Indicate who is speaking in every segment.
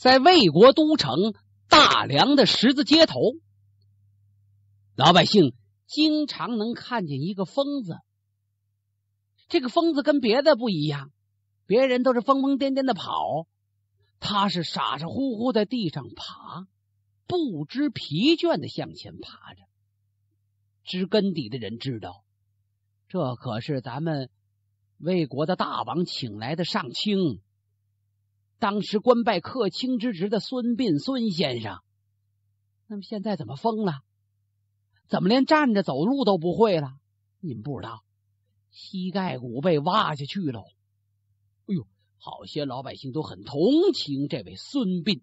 Speaker 1: 在魏国都城大梁的十字街头，老百姓经常能看见一个疯子。这个疯子跟别的不一样，别人都是疯疯癫癫的跑，他是傻傻乎乎在地上爬，不知疲倦的向前爬着。知根底的人知道，这可是咱们魏国的大王请来的上卿。当时官拜客卿之职的孙膑，孙先生，那么现在怎么疯了？怎么连站着走路都不会了？你们不知道，膝盖骨被挖下去了。哎呦，好些老百姓都很同情这位孙膑。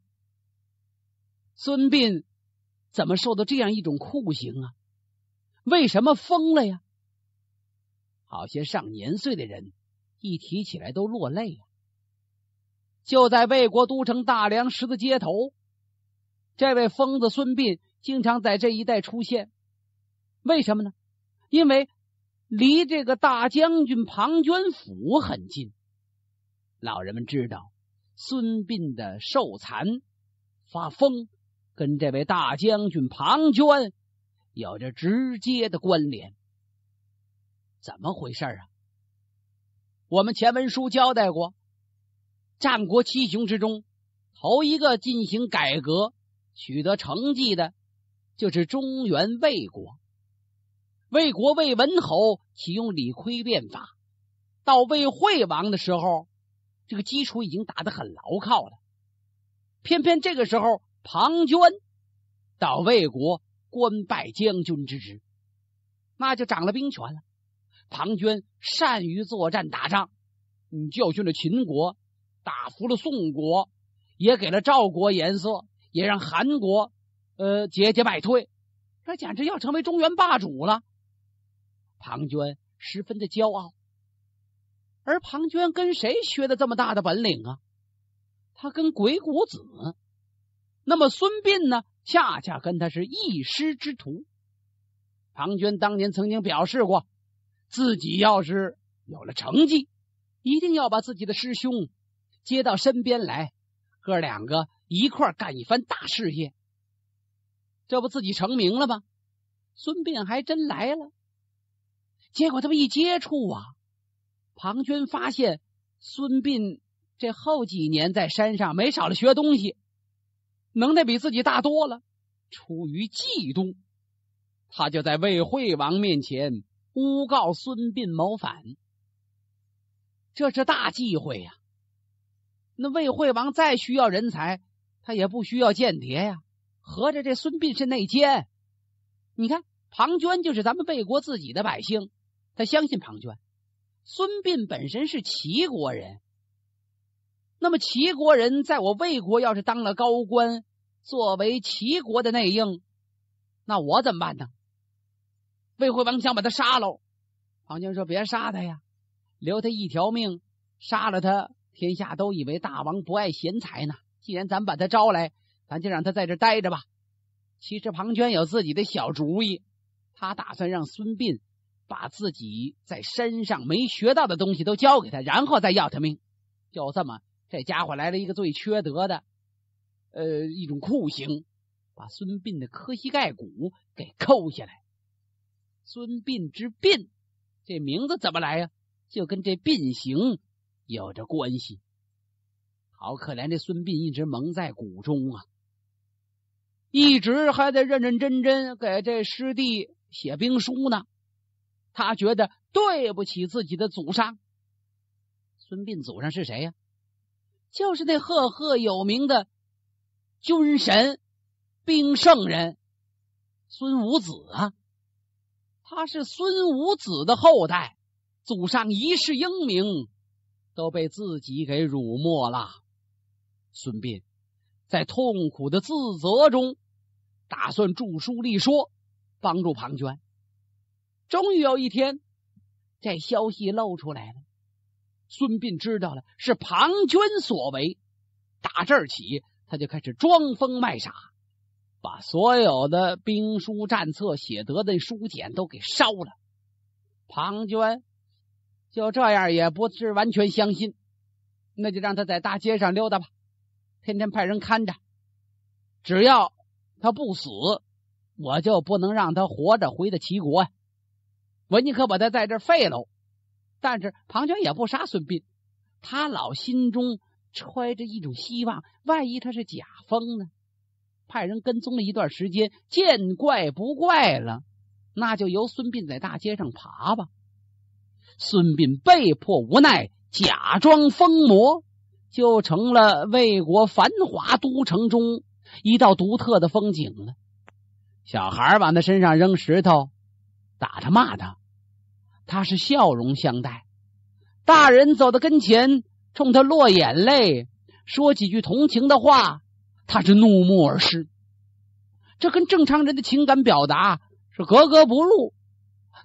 Speaker 1: 孙膑怎么受到这样一种酷刑啊？为什么疯了呀？好些上年岁的人一提起来都落泪就在魏国都城大梁十字街头，这位疯子孙膑经常在这一带出现。为什么呢？因为离这个大将军庞涓府很近。老人们知道，孙膑的受残发疯跟这位大将军庞涓有着直接的关联。怎么回事啊？我们前文书交代过。战国七雄之中，头一个进行改革取得成绩的，就是中原魏国。魏国魏文侯启用李悝变法，到魏惠王的时候，这个基础已经打得很牢靠了。偏偏这个时候，庞涓到魏国官拜将军之职，那就掌了兵权了。庞涓善于作战打仗，嗯，教训了秦国。打服了宋国，也给了赵国颜色，也让韩国呃节节败退，这简直要成为中原霸主了。庞涓十分的骄傲，而庞涓跟谁学的这么大的本领啊？他跟鬼谷子。那么孙膑呢？恰恰跟他是一师之徒。庞涓当年曾经表示过，自己要是有了成绩，一定要把自己的师兄。接到身边来，哥两个一块干一番大事业。这不自己成名了吗？孙膑还真来了。结果这么一接触啊，庞涓发现孙膑这后几年在山上没少了学东西，能耐比自己大多了。出于嫉妒，他就在魏惠王面前诬告孙膑谋反。这是大忌讳呀！那魏惠王再需要人才，他也不需要间谍呀。合着这孙膑是内奸？你看庞涓就是咱们魏国自己的百姓，他相信庞涓。孙膑本身是齐国人，那么齐国人在我魏国要是当了高官，作为齐国的内应，那我怎么办呢？魏惠王想把他杀了，庞涓说：“别杀他呀，留他一条命，杀了他。”天下都以为大王不爱贤才呢。既然咱把他招来，咱就让他在这待着吧。其实庞涓有自己的小主意，他打算让孙膑把自己在山上没学到的东西都教给他，然后再要他命。就这么，这家伙来了一个最缺德的，呃，一种酷刑，把孙膑的磕膝盖骨给扣下来。孙膑之膑，这名字怎么来呀？就跟这膑刑。有着关系，好可怜！这孙膑一直蒙在鼓中啊，一直还在认认真真给这师弟写兵书呢。他觉得对不起自己的祖上。孙膑祖上是谁呀？就是那赫赫有名的军神兵圣人孙武子啊！他是孙武子的后代，祖上一世英名。都被自己给辱没了。孙膑在痛苦的自责中，打算著书立说，帮助庞涓。终于有一天，这消息露出来了，孙膑知道了是庞涓所为。打这儿起，他就开始装疯卖傻，把所有的兵书战策、写得的书简都给烧了。庞涓。就这样也不是完全相信，那就让他在大街上溜达吧，天天派人看着，只要他不死，我就不能让他活着回到齐国。我宁可把他在这废了，但是庞涓也不杀孙膑，他老心中揣着一种希望，万一他是假疯呢？派人跟踪了一段时间，见怪不怪了，那就由孙膑在大街上爬吧。孙膑被迫无奈，假装疯魔，就成了魏国繁华都城中一道独特的风景了。小孩往他身上扔石头，打他骂他，他是笑容相待；大人走到跟前，冲他落眼泪，说几句同情的话，他是怒目而视。这跟正常人的情感表达是格格不入。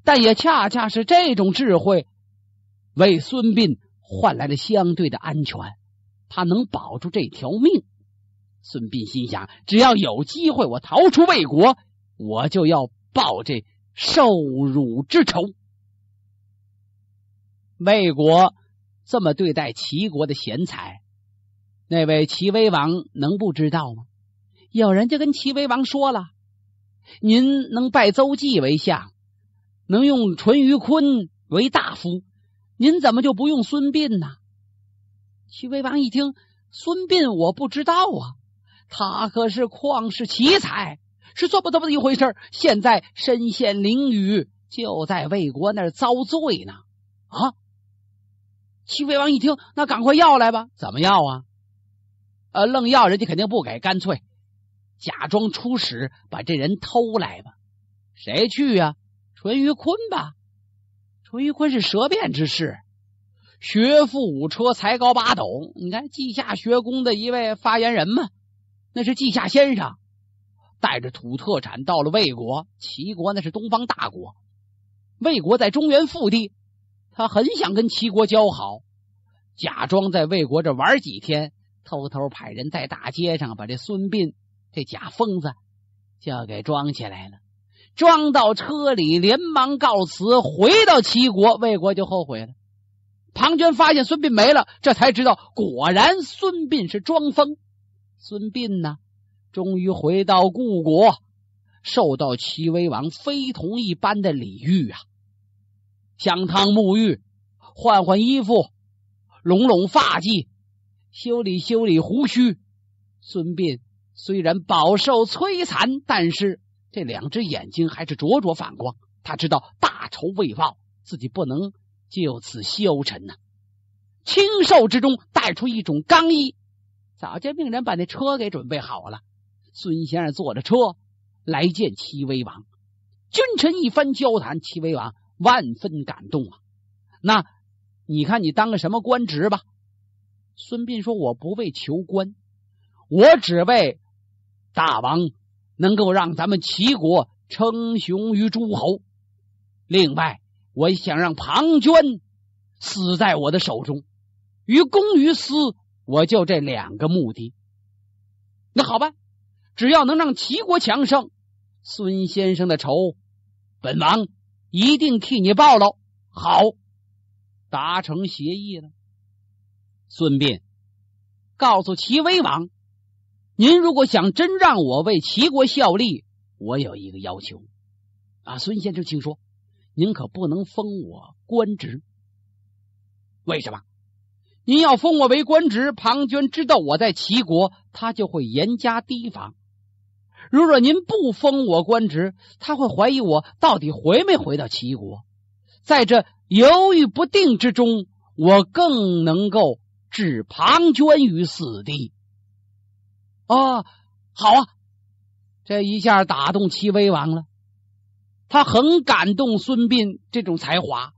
Speaker 1: 但也恰恰是这种智慧，为孙膑换来了相对的安全。他能保住这条命。孙膑心想：只要有机会，我逃出魏国，我就要报这受辱之仇。魏国这么对待齐国的贤才，那位齐威王能不知道吗？有人就跟齐威王说了：“您能拜邹忌为相。”能用淳于髡为大夫，您怎么就不用孙膑呢？齐威王一听，孙膑我不知道啊，他可是旷世奇才，是这不这么的一回事现在身陷囹圄，就在魏国那儿遭罪呢。啊！齐威王一听，那赶快要来吧？怎么要啊？呃，愣要人家肯定不给，干脆假装出使，把这人偷来吧。谁去呀？淳于髡吧，淳于髡是舌辩之士，学富五车，才高八斗。你看稷下学宫的一位发言人嘛，那是稷下先生，带着土特产到了魏国、齐国，那是东方大国。魏国在中原腹地，他很想跟齐国交好，假装在魏国这玩几天，偷偷派人在大街上把这孙膑这假疯子就要给装起来了。装到车里，连忙告辞，回到齐国，魏国就后悔了。庞涓发现孙膑没了，这才知道，果然孙膑是装疯。孙膑呢，终于回到故国，受到齐威王非同一般的礼遇啊！香汤沐浴，换换衣服，拢拢发髻，修理修理胡须。孙膑虽然饱受摧残，但是。这两只眼睛还是灼灼反光，他知道大仇未报，自己不能就此消沉呐。清瘦之中带出一种刚毅，早就命人把那车给准备好了。孙先生坐着车来见齐威王，君臣一番交谈，齐威王万分感动啊。那你看你当个什么官职吧？孙膑说：“我不为求官，我只为大王。”能够让咱们齐国称雄于诸侯。另外，我想让庞涓死在我的手中。于公于私，我就这两个目的。那好吧，只要能让齐国强盛，孙先生的仇，本王一定替你报了。好，达成协议了。孙膑，告诉齐威王。您如果想真让我为齐国效力，我有一个要求，啊，孙先生，请说，您可不能封我官职。为什么？您要封我为官职，庞涓知道我在齐国，他就会严加提防；如若您不封我官职，他会怀疑我到底回没回到齐国，在这犹豫不定之中，我更能够置庞涓于死地。哦，好啊！这一下打动齐威王了，他很感动孙膑这种才华，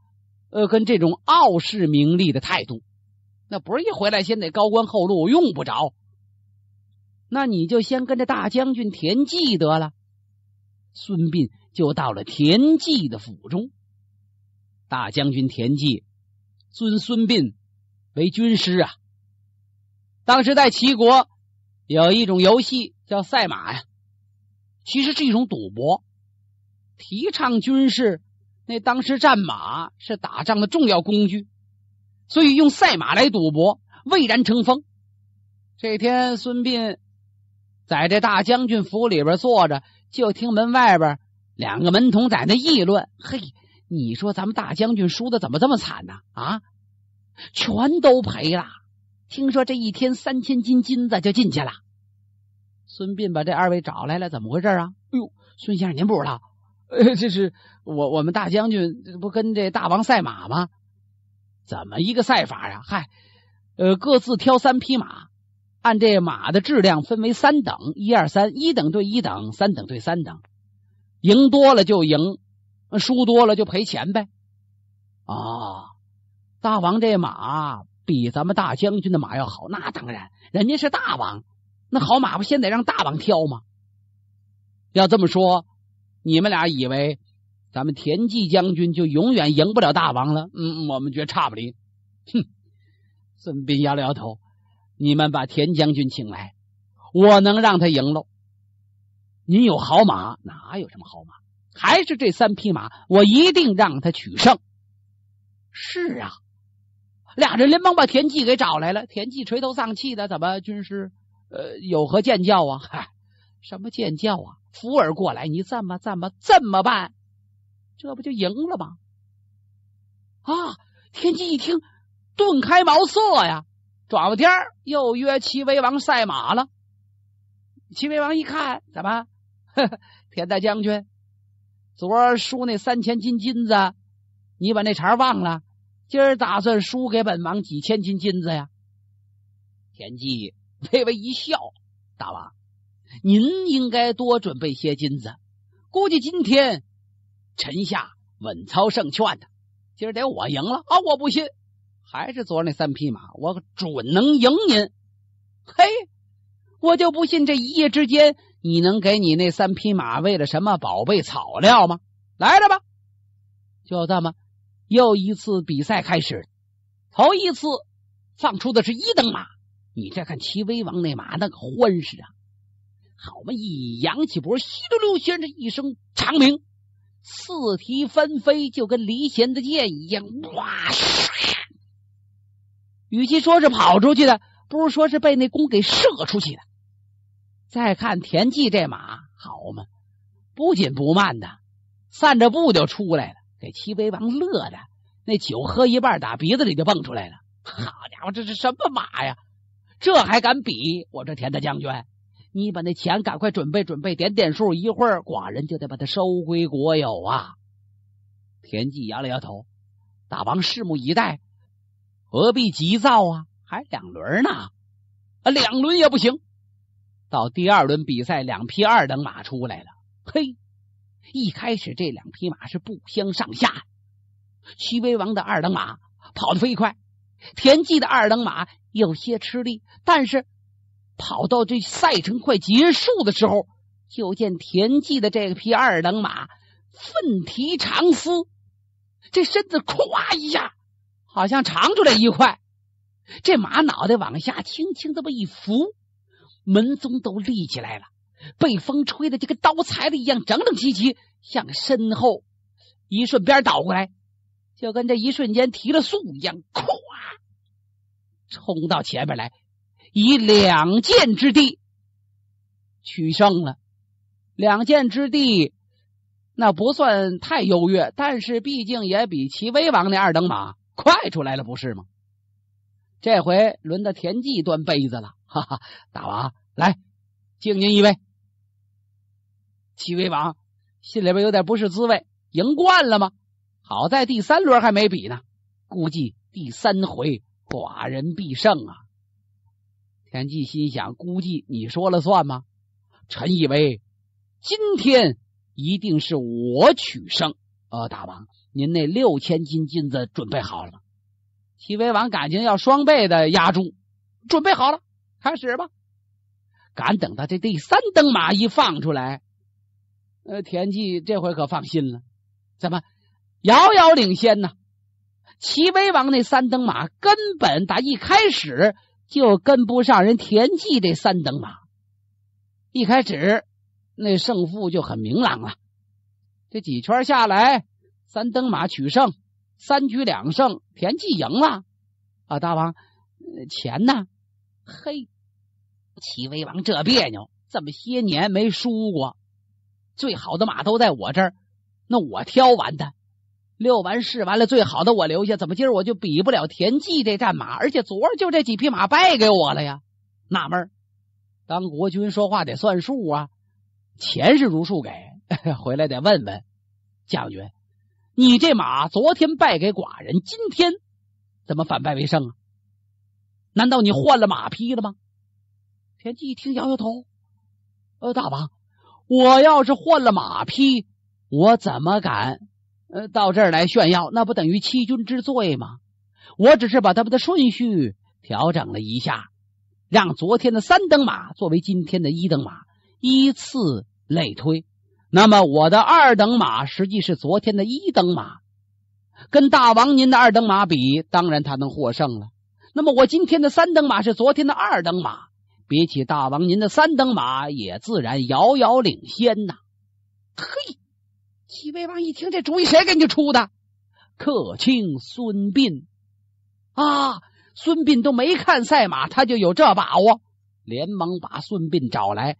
Speaker 1: 呃，跟这种傲视名利的态度。那不是一回来先得高官厚禄，用不着。那你就先跟着大将军田忌得了。孙膑就到了田忌的府中，大将军田忌尊孙膑为军师啊。当时在齐国。有一种游戏叫赛马呀，其实是一种赌博。提倡军事，那当时战马是打仗的重要工具，所以用赛马来赌博蔚然成风。这天，孙膑在这大将军府里边坐着，就听门外边两个门童在那议论：“嘿，你说咱们大将军输的怎么这么惨呢？啊，全都赔了。”听说这一天三千斤金子就进去了。孙膑把这二位找来了，怎么回事啊？哎呦，孙先生您不知道，呃，这是我我们大将军不跟这大王赛马吗？怎么一个赛法呀？嗨，呃，各自挑三匹马，按这马的质量分为三等，一二三，一等对一等，三等对三等，赢多了就赢，输多了就赔钱呗。啊，大王这马。比咱们大将军的马要好，那当然，人家是大王，那好马不先得让大王挑吗？要这么说，你们俩以为咱们田忌将军就永远赢不了大王了？嗯，我们觉差不离。哼！孙膑摇了摇头，你们把田将军请来，我能让他赢喽。您有好马，哪有什么好马？还是这三匹马，我一定让他取胜。是啊。俩人连忙把田忌给找来了，田忌垂头丧气的，怎么军师？呃，有何见教啊？嗨，什么见教啊？福尔过来，你这么这么这么办？这不就赢了吗？啊！田忌一听，顿开茅塞呀，转天又约齐威王赛马了。齐威王一看，怎么？田大将军昨儿输那三千金金子，你把那茬忘了？今儿打算输给本王几千斤金子呀？田忌微微一笑：“大王，您应该多准备些金子。估计今天臣下稳操胜券的。今儿得我赢了啊！我不信，还是昨儿那三匹马，我准能赢您。嘿，我就不信这一夜之间你能给你那三匹马喂了什么宝贝草料吗？来了吧，就这么。”又一次比赛开始，头一次放出的是一等马。你再看齐威王那马，那个欢实啊！好嘛，一扬起脖，稀溜溜，先着一声长鸣，四蹄翻飞，就跟离弦的箭一样，哇！与其说是跑出去的，不如说是被那弓给射出去的。再看田忌这马，好嘛，不紧不慢的，散着步就出来了。给齐威王乐的，那酒喝一半，打鼻子里就蹦出来了。好家伙，这是什么马呀？这还敢比？我这田大将军，你把那钱赶快准备准备，点点数，一会儿寡人就得把它收归国有啊！田忌摇了摇头，大王拭目以待，何必急躁啊？还两轮呢，啊，两轮也不行。到第二轮比赛，两匹二等马出来了，嘿。一开始这两匹马是不相上下，徐威王的二等马跑得飞快，田忌的二等马有些吃力。但是跑到这赛程快结束的时候，就见田忌的这匹二等马奋蹄长嘶，这身子咵一下，好像长出来一块，这马脑袋往下轻轻这么一扶，门鬃都立起来了。被风吹的就跟刀裁的一样，整整齐齐向身后一顺边倒过来，就跟这一瞬间提了速一样，咵，冲到前面来，以两剑之地取胜了。两剑之地那不算太优越，但是毕竟也比齐威王那二等马快出来了，不是吗？这回轮到田忌端杯子了，哈哈，大王来敬您一杯。齐威王心里边有点不是滋味，赢惯了吗？好在第三轮还没比呢，估计第三回寡人必胜啊！田忌心想：估计你说了算吗？臣以为今天一定是我取胜。呃，大王，您那六千斤金子准备好了吗？齐威王感情要双倍的压住，准备好了，开始吧！敢等到这第三等马一放出来？呃，田忌这回可放心了，怎么遥遥领先呢？齐威王那三等马根本打一开始就跟不上人田忌这三等马，一开始那胜负就很明朗了。这几圈下来，三等马取胜，三局两胜，田忌赢了。啊，大王钱呢？嘿，齐威王这别扭，这么些年没输过。最好的马都在我这儿，那我挑完的，遛完试完了，最好的我留下。怎么今儿我就比不了田忌这战马？而且昨儿就这几匹马败给我了呀！纳闷，当国君说话得算数啊！钱是如数给，回来得问问将军，你这马昨天败给寡人，今天怎么反败为胜啊？难道你换了马匹了吗？田忌一听，摇摇头，呃，大王。我要是换了马匹，我怎么敢呃到这儿来炫耀？那不等于欺君之罪吗？我只是把他们的顺序调整了一下，让昨天的三等马作为今天的一等马，依次类推。那么我的二等马实际是昨天的一等马，跟大王您的二等马比，当然他能获胜了。那么我今天的三等马是昨天的二等马。比起大王您的三等马，也自然遥遥领先呐！嘿，齐威王一听这主意，谁给你出的？客卿孙膑啊！孙膑都没看赛马，他就有这把握，连忙把孙膑找来。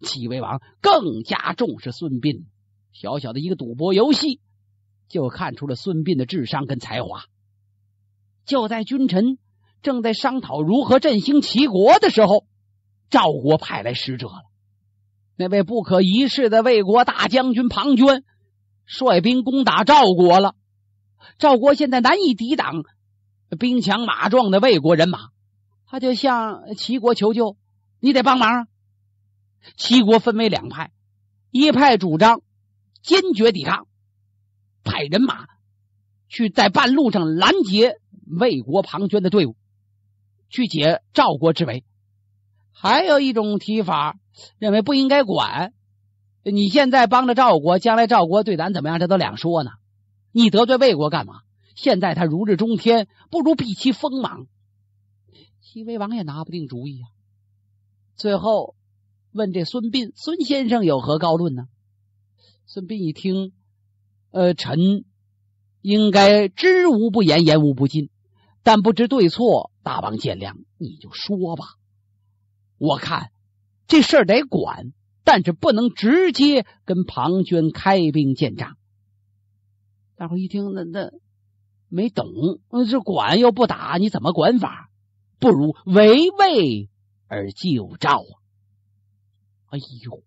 Speaker 1: 齐威王更加重视孙膑，小小的一个赌博游戏，就看出了孙膑的智商跟才华。就在君臣。正在商讨如何振兴齐国的时候，赵国派来使者了。那位不可一世的魏国大将军庞涓率兵攻打赵国了。赵国现在难以抵挡兵强马壮的魏国人马，他就向齐国求救，你得帮忙。齐国分为两派，一派主张坚决抵抗，派人马去在半路上拦截魏国庞涓的队伍。去解赵国之围，还有一种提法，认为不应该管。你现在帮着赵国，将来赵国对咱怎么样，这都两说呢。你得罪魏国干嘛？现在他如日中天，不如避其锋芒。齐威王也拿不定主意啊。最后问这孙膑，孙先生有何高论呢？孙膑一听，呃，臣应该知无不言，言无不尽，但不知对错。大王见谅，你就说吧。我看这事儿得管，但是不能直接跟庞涓开兵见仗。大伙一听，那那没懂，这管又不打，你怎么管法？不如围魏而救赵啊！哎呦，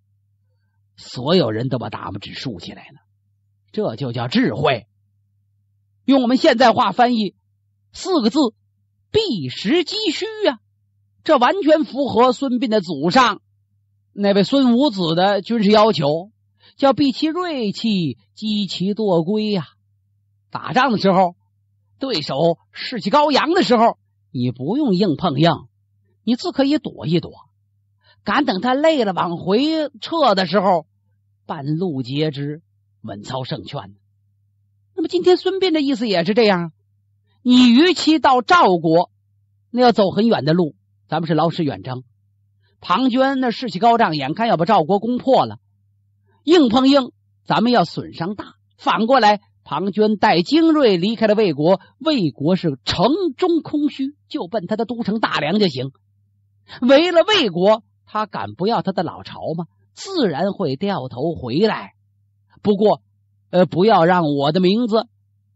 Speaker 1: 所有人都把大拇指竖起来了，这就叫智慧。用我们现在话翻译，四个字。避实击虚呀，这完全符合孙膑的祖上那位孙武子的军事要求，叫避其锐气，击其惰归呀。打仗的时候，对手士气高昂的时候，你不用硬碰硬，你自可以躲一躲，敢等他累了往回撤的时候，半路截肢，稳操胜券。那么今天孙膑的意思也是这样。你逾期到赵国，那要走很远的路。咱们是劳师远征，庞涓那士气高涨，眼看要把赵国攻破了。硬碰硬，咱们要损伤大。反过来，庞涓带精锐离开了魏国，魏国是城中空虚，就奔他的都城大梁就行。为了魏国，他敢不要他的老巢吗？自然会掉头回来。不过，呃，不要让我的名字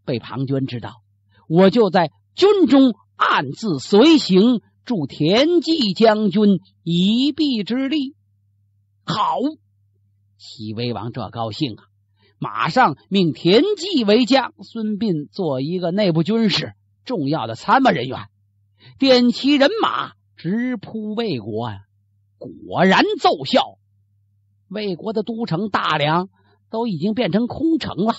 Speaker 1: 被庞涓知道。我就在军中暗自随行，助田忌将军一臂之力。好，齐威王这高兴啊，马上命田忌为将，孙膑做一个内部军事重要的参谋人员，点齐人马直扑魏国啊！果然奏效，魏国的都城大梁都已经变成空城了。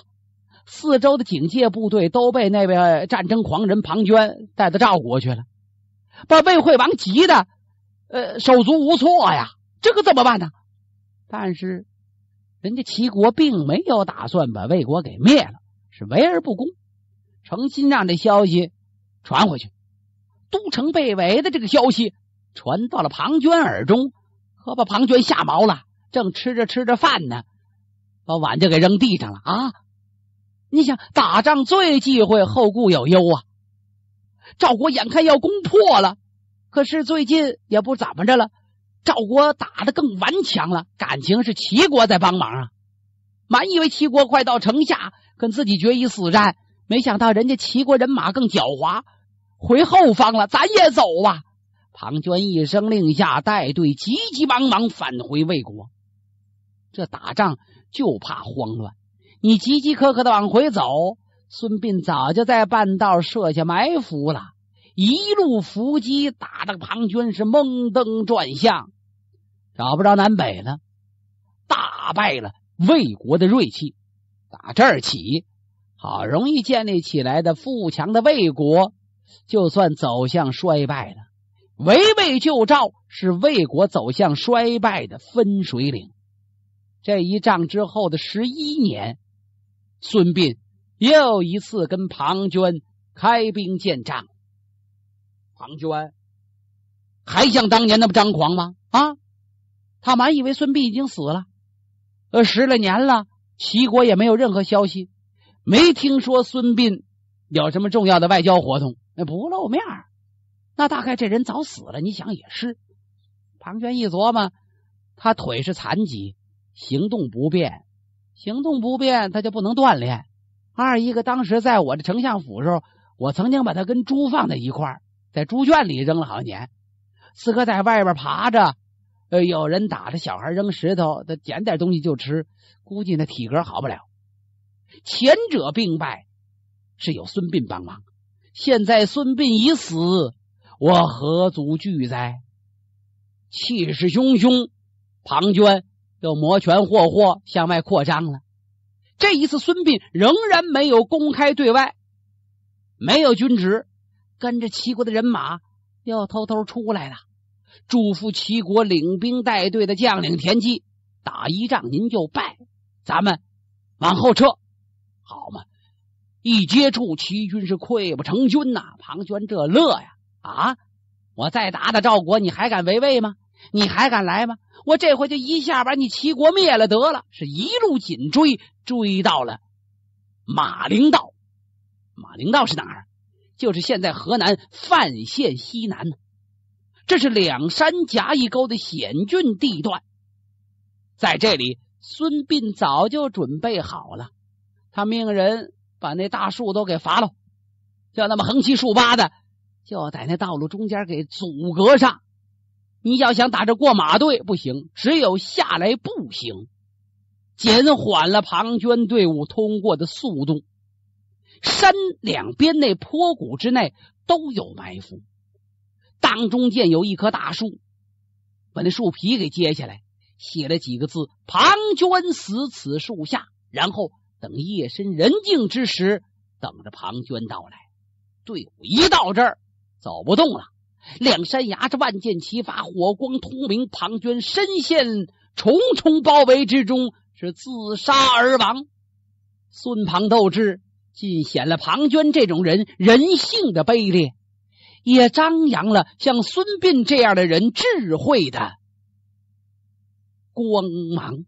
Speaker 1: 四周的警戒部队都被那位战争狂人庞涓带到赵国去了，把魏惠王急的，呃，手足无措呀！这可怎么办呢？但是人家齐国并没有打算把魏国给灭了，是围而不攻，诚心让这消息传回去。都城被围的这个消息传到了庞涓耳中，可把庞涓吓毛了。正吃着吃着饭呢，把碗就给扔地上了啊！你想打仗最忌讳后顾有忧啊！赵国眼看要攻破了，可是最近也不怎么着了。赵国打的更顽强了，感情是齐国在帮忙啊！满以为齐国快到城下跟自己决一死战，没想到人家齐国人马更狡猾，回后方了，咱也走吧。庞涓一声令下，带队急急忙忙返回魏国。这打仗就怕慌乱。你急急刻刻的往回走，孙膑早就在半道设下埋伏了，一路伏击，打的庞涓是蒙登转向，找不着南北了，大败了魏国的锐气。打这儿起，好容易建立起来的富强的魏国，就算走向衰败了。围魏救赵是魏国走向衰败的分水岭。这一仗之后的十一年。孙膑又一次跟庞涓开兵见仗，庞涓还像当年那么张狂吗？啊，他满以为孙膑已经死了，呃，十来年了，齐国也没有任何消息，没听说孙膑有什么重要的外交活动，不露面，那大概这人早死了。你想也是，庞涓一琢磨，他腿是残疾，行动不便。行动不便，他就不能锻炼。二一个，当时在我的丞相府时候，我曾经把他跟猪放在一块，在猪圈里扔了好几年。四哥在外边爬着，呃，有人打着小孩扔石头，他捡点东西就吃，估计那体格好不了。前者病败是有孙膑帮忙，现在孙膑已死，我何足惧哉？气势汹汹，庞涓。又摩拳霍霍向外扩张了。这一次，孙膑仍然没有公开对外，没有军职，跟着齐国的人马又偷偷出来了，嘱咐齐国领兵带队的将领田忌：“打一仗，您就败，咱们往后撤，好吗？”一接触，齐军是溃不成军呐。庞涓这乐呀啊！我再打打赵国，你还敢违魏吗？你还敢来吗？我这回就一下把你齐国灭了得了！是一路紧追，追到了马陵道。马陵道是哪儿？就是现在河南范县西南。这是两山夹一沟的险峻地段，在这里，孙膑早就准备好了。他命人把那大树都给伐了，就那么横七竖八的，就在那道路中间给阻隔上。你要想打这过马队不行，只有下来步行，减缓了庞涓队伍通过的速度。山两边那坡谷之内都有埋伏，当中间有一棵大树，把那树皮给揭下来，写了几个字：“庞涓死此树下。”然后等夜深人静之时，等着庞涓到来，队伍一到这儿走不动了。两山崖这万箭齐发，火光通明，庞涓身陷重重包围之中，是自杀而亡。孙庞斗志尽显了庞涓这种人人性的卑劣，也张扬了像孙膑这样的人智慧的光芒。